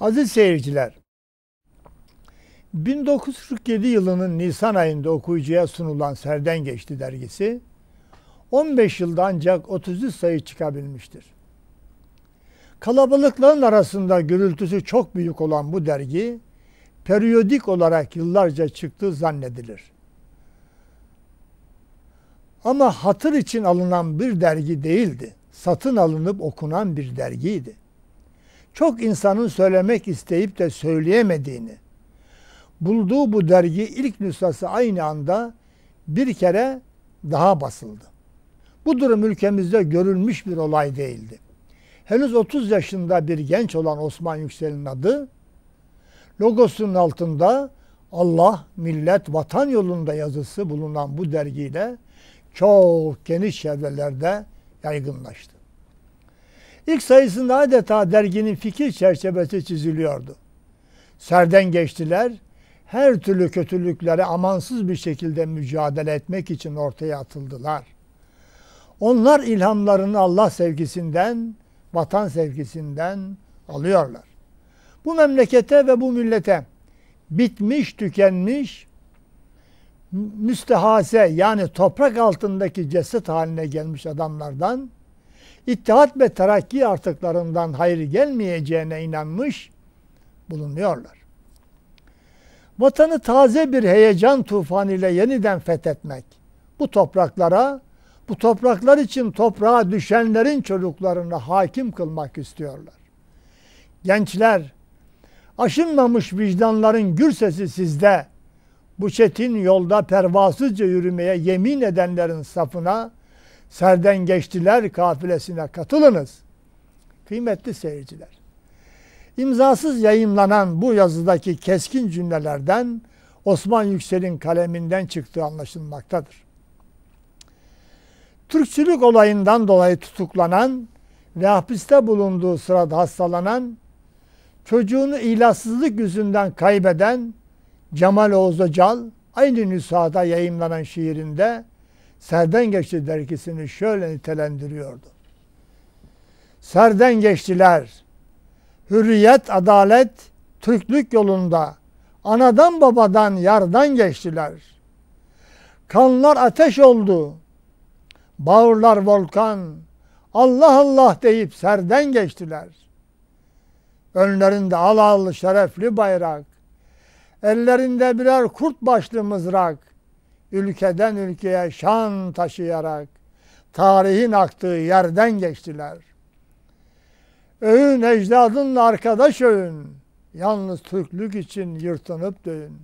Aziz seyirciler, 1947 yılının Nisan ayında okuyucuya sunulan Serden Geçti dergisi 15 yılda ancak 33 sayı çıkabilmiştir. Kalabalıkların arasında gürültüsü çok büyük olan bu dergi periyodik olarak yıllarca çıktığı zannedilir. Ama hatır için alınan bir dergi değildi. Satın alınıp okunan bir dergiydi çok insanın söylemek isteyip de söyleyemediğini, bulduğu bu dergi ilk nüshası aynı anda bir kere daha basıldı. Bu durum ülkemizde görülmüş bir olay değildi. Henüz 30 yaşında bir genç olan Osman Yüksel'in adı logosunun altında Allah, millet, vatan yolunda yazısı bulunan bu dergiyle çok geniş çevrelerde yaygınlaştı. İlk sayısında adeta derginin fikir çerçevesi çiziliyordu. Serden geçtiler, her türlü kötülüklere amansız bir şekilde mücadele etmek için ortaya atıldılar. Onlar ilhamlarını Allah sevgisinden, vatan sevgisinden alıyorlar. Bu memlekete ve bu millete bitmiş, tükenmiş, müstehase yani toprak altındaki ceset haline gelmiş adamlardan İttihat ve Terakki artıklarından hayır gelmeyeceğine inanmış bulunuyorlar. Vatanı taze bir heyecan tufanıyla yeniden fethetmek, bu topraklara, bu topraklar için toprağa düşenlerin çocuklarını hakim kılmak istiyorlar. Gençler, aşınmamış vicdanların gür sesi sizde, bu çetin yolda pervasızca yürümeye yemin edenlerin safına serden geçtiler kafilesine katılınız. Kıymetli seyirciler. İmzasız yayımlanan bu yazıdaki keskin cümlelerden Osman Yüksel'in kaleminden çıktığı anlaşılmaktadır. Türkçülük olayından dolayı tutuklanan ve hapiste bulunduğu sırada hastalanan, çocuğunu ilaçsızlık yüzünden kaybeden Cemal Oğuz Ocal aynı nüshada yayımlanan şiirinde serden geçti dergisini şöyle nitelendiriyordu. Serden geçtiler. Hürriyet, adalet, Türklük yolunda anadan babadan yardan geçtiler. Kanlar ateş oldu. Bağırlar volkan. Allah Allah deyip serden geçtiler. Önlerinde alallı şerefli bayrak. Ellerinde birer kurt başlı mızrak ülkeden ülkeye şan taşıyarak tarihin aktığı yerden geçtiler. Öğün ecdadınla arkadaş öğün. Yalnız Türklük için yırtınıp döğün.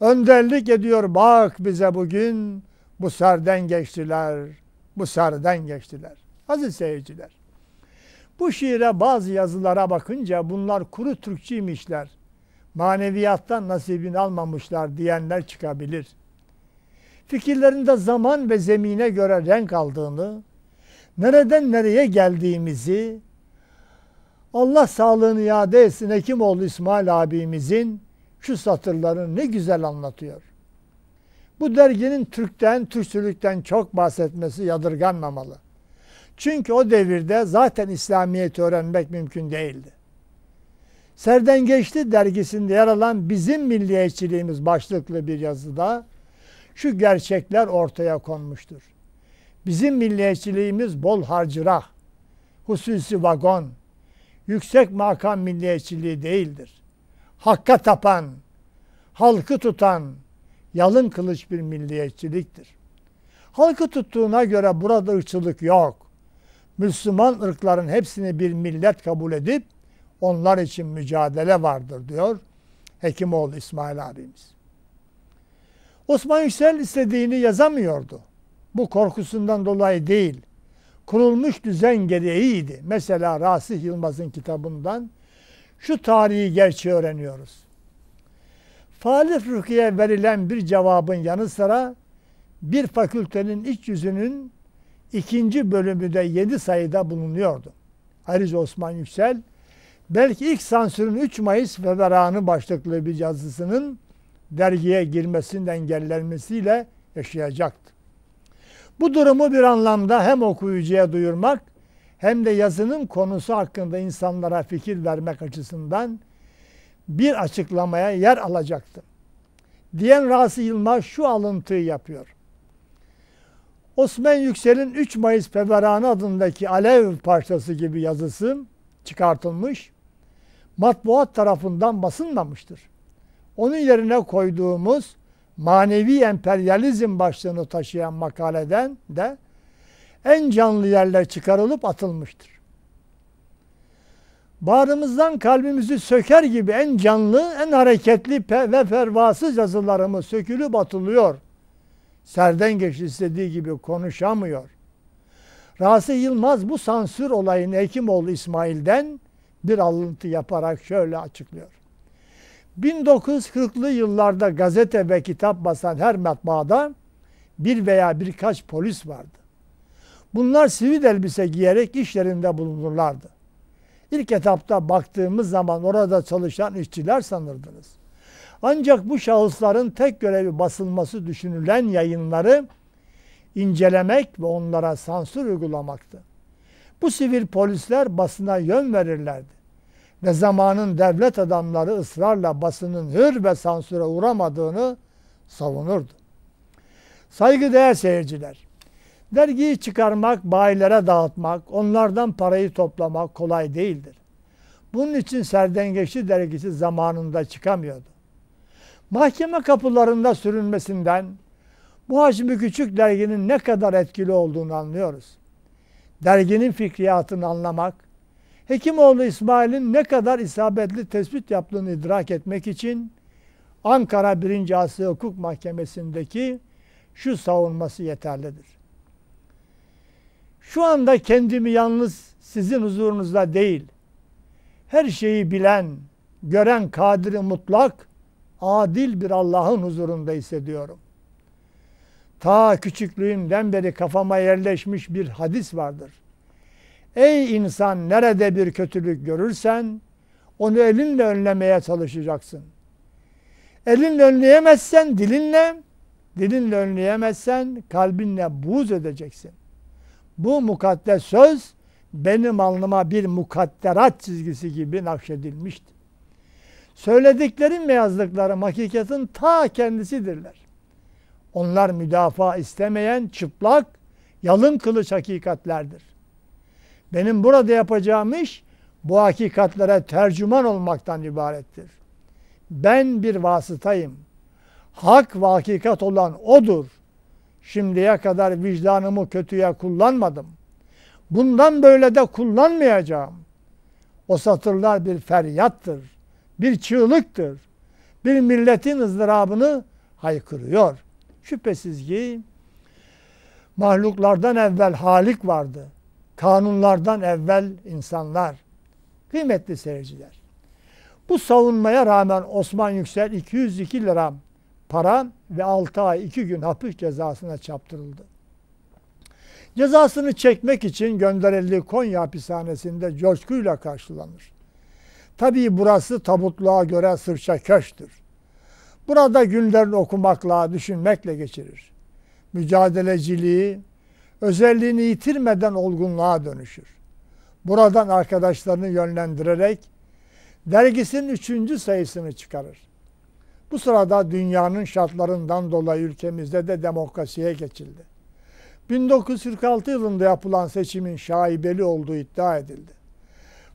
Önderlik ediyor bak bize bugün. Bu serden geçtiler. Bu serden geçtiler. Aziz seyirciler. Bu şiire bazı yazılara bakınca bunlar kuru Türkçeymişler. Maneviyattan nasibini almamışlar diyenler çıkabilir.'' fikirlerinde zaman ve zemine göre renk aldığını, nereden nereye geldiğimizi, Allah sağlığını iade etsin Hekimoğlu İsmail abimizin şu satırlarını ne güzel anlatıyor. Bu derginin Türk'ten, Türkçülükten çok bahsetmesi yadırganmamalı. Çünkü o devirde zaten İslamiyet öğrenmek mümkün değildi. Serden Geçti dergisinde yer alan bizim milliyetçiliğimiz başlıklı bir yazıda şu gerçekler ortaya konmuştur. Bizim milliyetçiliğimiz bol harcırah, hususi vagon, yüksek makam milliyetçiliği değildir. Hakka tapan, halkı tutan, yalın kılıç bir milliyetçiliktir. Halkı tuttuğuna göre burada ırkçılık yok. Müslüman ırkların hepsini bir millet kabul edip onlar için mücadele vardır diyor Hekimoğlu İsmail abimiz. Osman Yüksel istediğini yazamıyordu. Bu korkusundan dolayı değil. Kurulmuş düzen gereğiydi. Mesela Rasih Yılmaz'ın kitabından şu tarihi gerçeği öğreniyoruz. Faalif Rukiye verilen bir cevabın yanı sıra bir fakültenin iç yüzünün ikinci bölümü de yedi sayıda bulunuyordu. Ariz Osman Yüksel belki ilk sansürün 3 Mayıs feveranı başlıklı bir yazısının dergiye girmesinin engellenmesiyle yaşayacaktı. Bu durumu bir anlamda hem okuyucuya duyurmak hem de yazının konusu hakkında insanlara fikir vermek açısından bir açıklamaya yer alacaktı. Diyen Razi Yılmaz şu alıntıyı yapıyor. Osman Yüksel'in 3 Mayıs Feveranı adındaki Alev parçası gibi yazısı çıkartılmış, matbuat tarafından basılmamıştır. Onun yerine koyduğumuz manevi emperyalizm başlığını taşıyan makaleden de en canlı yerler çıkarılıp atılmıştır. Bağrımızdan kalbimizi söker gibi en canlı, en hareketli ve fervasız yazılarımız sökülüp atılıyor. Serden geç istediği gibi konuşamıyor. Razi Yılmaz bu sansür olayını Hekimoğlu İsmail'den bir alıntı yaparak şöyle açıklıyor. 1940'lı yıllarda gazete ve kitap basan her matbaada bir veya birkaç polis vardı. Bunlar sivil elbise giyerek işlerinde bulunurlardı. İlk etapta baktığımız zaman orada çalışan işçiler sanırdınız. Ancak bu şahısların tek görevi basılması düşünülen yayınları incelemek ve onlara sansür uygulamaktı. Bu sivil polisler basına yön verirlerdi ve zamanın devlet adamları ısrarla basının hür ve sansüre uğramadığını savunurdu. Saygıdeğer seyirciler, dergiyi çıkarmak, bayilere dağıtmak, onlardan parayı toplamak kolay değildir. Bunun için Serdengeçli dergisi zamanında çıkamıyordu. Mahkeme kapılarında sürünmesinden bu hacmi küçük derginin ne kadar etkili olduğunu anlıyoruz. Derginin fikriyatını anlamak, Hekimoğlu İsmail'in ne kadar isabetli tespit yaptığını idrak etmek için Ankara 1. Asya Hukuk Mahkemesi'ndeki şu savunması yeterlidir. Şu anda kendimi yalnız sizin huzurunuzda değil, her şeyi bilen, gören kadiri mutlak, adil bir Allah'ın huzurunda hissediyorum. Ta küçüklüğümden beri kafama yerleşmiş bir hadis vardır. Ey insan nerede bir kötülük görürsen onu elinle önlemeye çalışacaksın. Elinle önleyemezsen dilinle, dilinle önleyemezsen kalbinle buz edeceksin. Bu mukaddes söz benim alnıma bir mukadderat çizgisi gibi nakşedilmişti. Söylediklerim ve yazdıklarım hakikatin ta kendisidirler. Onlar müdafaa istemeyen çıplak, yalın kılıç hakikatlerdir. Benim burada yapacağım iş bu hakikatlere tercüman olmaktan ibarettir. Ben bir vasıtayım. Hak ve hakikat olan odur. Şimdiye kadar vicdanımı kötüye kullanmadım. Bundan böyle de kullanmayacağım. O satırlar bir feryattır, bir çığlıktır. Bir milletin ızdırabını haykırıyor. Şüphesiz ki mahluklardan evvel Halik vardı. Kanunlardan evvel insanlar. Kıymetli seyirciler. Bu savunmaya rağmen Osman Yüksel 202 lira para ve 6 ay 2 gün hapis cezasına çarptırıldı. Cezasını çekmek için gönderildiği Konya hapishanesinde coşkuyla karşılanır. Tabii burası tabutluğa göre sırça köştür. Burada günlerini okumakla, düşünmekle geçirir. Mücadeleciliği, özelliğini yitirmeden olgunluğa dönüşür. Buradan arkadaşlarını yönlendirerek dergisinin üçüncü sayısını çıkarır. Bu sırada dünyanın şartlarından dolayı ülkemizde de demokrasiye geçildi. 1946 yılında yapılan seçimin şaibeli olduğu iddia edildi.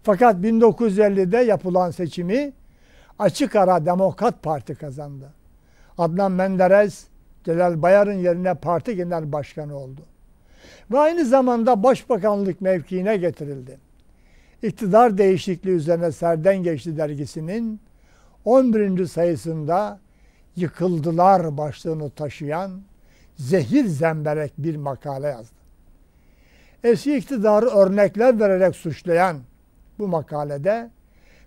Fakat 1950'de yapılan seçimi açık ara Demokrat Parti kazandı. Adnan Menderes, Celal Bayar'ın yerine parti genel başkanı oldu ve aynı zamanda başbakanlık mevkiine getirildi. İktidar değişikliği üzerine Serden Geçti dergisinin 11. sayısında yıkıldılar başlığını taşıyan zehir zemberek bir makale yazdı. Eski iktidarı örnekler vererek suçlayan bu makalede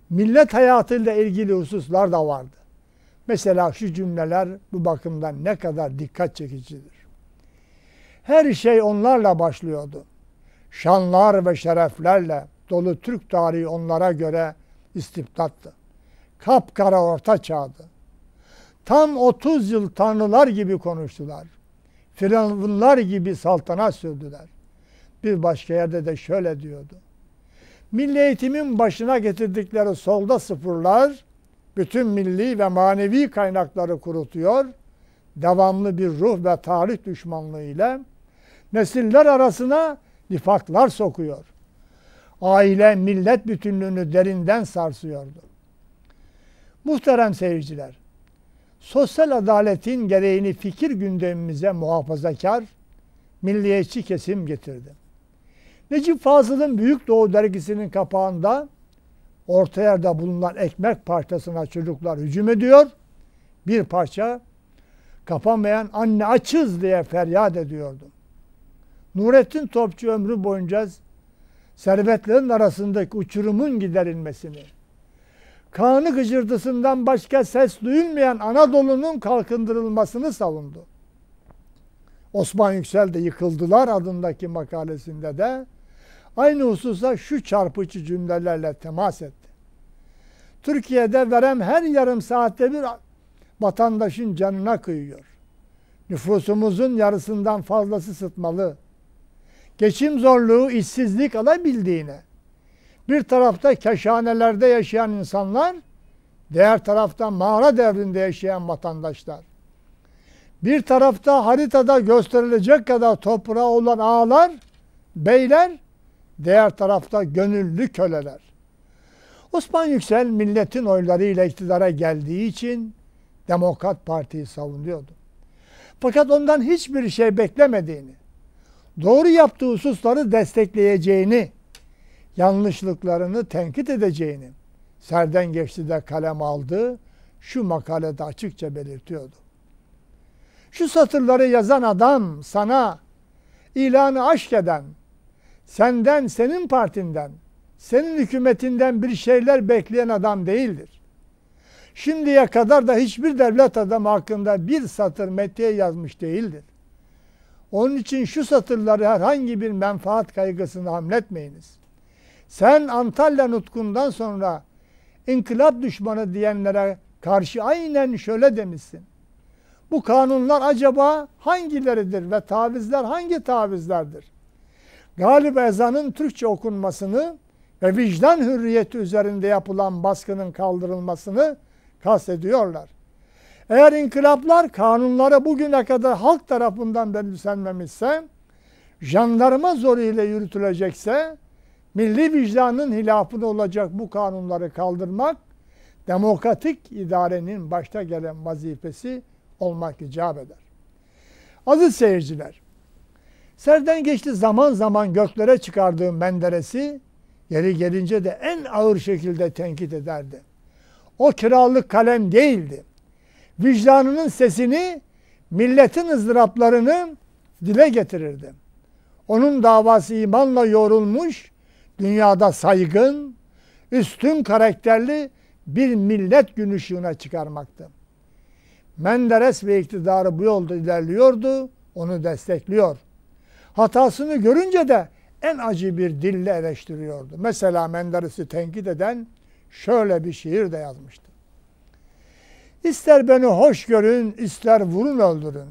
millet hayatıyla ilgili hususlar da vardı. Mesela şu cümleler bu bakımdan ne kadar dikkat çekicidir. Her şey onlarla başlıyordu. Şanlar ve şereflerle dolu Türk tarihi onlara göre istibdattı. Kapkara orta çağdı. Tam 30 yıl tanrılar gibi konuştular. Firavunlar gibi saltanat sürdüler. Bir başka yerde de şöyle diyordu. Milli eğitimin başına getirdikleri solda sıfırlar bütün milli ve manevi kaynakları kurutuyor. Devamlı bir ruh ve tarih düşmanlığı ile nesiller arasına nifaklar sokuyor. Aile, millet bütünlüğünü derinden sarsıyordu. Muhterem seyirciler, sosyal adaletin gereğini fikir gündemimize muhafazakar, milliyetçi kesim getirdi. Necip Fazıl'ın Büyük Doğu dergisinin kapağında orta yerde bulunan ekmek parçasına çocuklar hücum ediyor. Bir parça kapamayan anne açız diye feryat ediyordu. Nurettin Topçu ömrü boyunca servetlerin arasındaki uçurumun giderilmesini, kanı gıcırdısından başka ses duyulmayan Anadolu'nun kalkındırılmasını savundu. Osman Yüksel de Yıkıldılar adındaki makalesinde de aynı hususa şu çarpıcı cümlelerle temas etti. Türkiye'de verem her yarım saatte bir vatandaşın canına kıyıyor. Nüfusumuzun yarısından fazlası sıtmalı geçim zorluğu, işsizlik alabildiğine. Bir tarafta keşanelerde yaşayan insanlar, diğer tarafta mağara devrinde yaşayan vatandaşlar. Bir tarafta haritada gösterilecek kadar toprağı olan ağalar, beyler, diğer tarafta gönüllü köleler. Osman Yüksel milletin oylarıyla iktidara geldiği için Demokrat Parti'yi savunuyordu. Fakat ondan hiçbir şey beklemediğini, doğru yaptığı hususları destekleyeceğini, yanlışlıklarını tenkit edeceğini serden geçti de kalem aldı. Şu makalede açıkça belirtiyordu. Şu satırları yazan adam sana ilanı aşk eden, senden, senin partinden, senin hükümetinden bir şeyler bekleyen adam değildir. Şimdiye kadar da hiçbir devlet adamı hakkında bir satır metiye yazmış değildir. Onun için şu satırları herhangi bir menfaat kaygısına hamletmeyiniz. Sen Antalya nutkundan sonra inkılap düşmanı diyenlere karşı aynen şöyle demişsin. Bu kanunlar acaba hangileridir ve tavizler hangi tavizlerdir? Galip ezanın Türkçe okunmasını ve vicdan hürriyeti üzerinde yapılan baskının kaldırılmasını kastediyorlar. Eğer inkılaplar kanunlara bugüne kadar halk tarafından belirlenmemişse, jandarma zoruyla yürütülecekse, milli vicdanın hilafını olacak bu kanunları kaldırmak, demokratik idarenin başta gelen vazifesi olmak icap eder. Aziz seyirciler, Serden geçti zaman zaman göklere çıkardığım Menderes'i, yeri gelince de en ağır şekilde tenkit ederdi. O kiralık kalem değildi vicdanının sesini, milletin ızdıraplarını dile getirirdi. Onun davası imanla yorulmuş, dünyada saygın, üstün karakterli bir millet gün ışığına çıkarmaktı. Menderes ve iktidarı bu yolda ilerliyordu, onu destekliyor. Hatasını görünce de en acı bir dille eleştiriyordu. Mesela Menderes'i tenkit eden şöyle bir şiir de yazmıştı. İster beni hoş görün, ister vurun öldürün.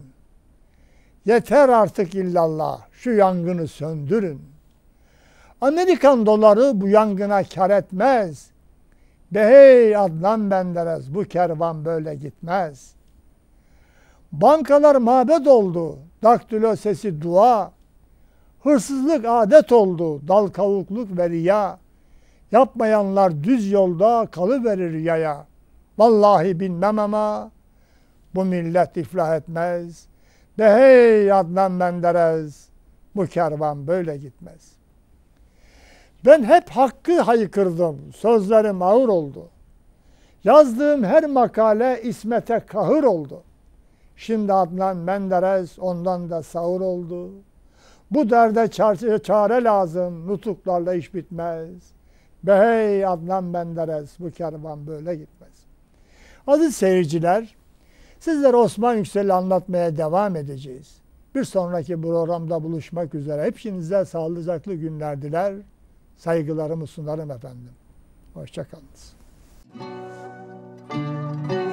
Yeter artık illallah, şu yangını söndürün. Amerikan doları bu yangına kar etmez. Behey Adnan Benderes, bu kervan böyle gitmez. Bankalar mabet oldu, daktilo sesi dua. Hırsızlık adet oldu, dal kavukluk ve riya. Yapmayanlar düz yolda kalıverir yaya.'' Vallahi bilmem ama bu millet iflah etmez. De hey Adnan Menderes bu kervan böyle gitmez. Ben hep hakkı haykırdım. Sözlerim ağır oldu. Yazdığım her makale İsmet'e kahır oldu. Şimdi Adnan Menderes ondan da sağır oldu. Bu derde çare lazım. Nutuklarla iş bitmez. Be hey Adnan Menderes bu kervan böyle gitmez. Aziz seyirciler, sizlere Osman Yüksel'i anlatmaya devam edeceğiz. Bir sonraki programda buluşmak üzere. Hepinize sağlıcaklı günler diler. Saygılarımı sunarım efendim. Hoşçakalınız. Müzik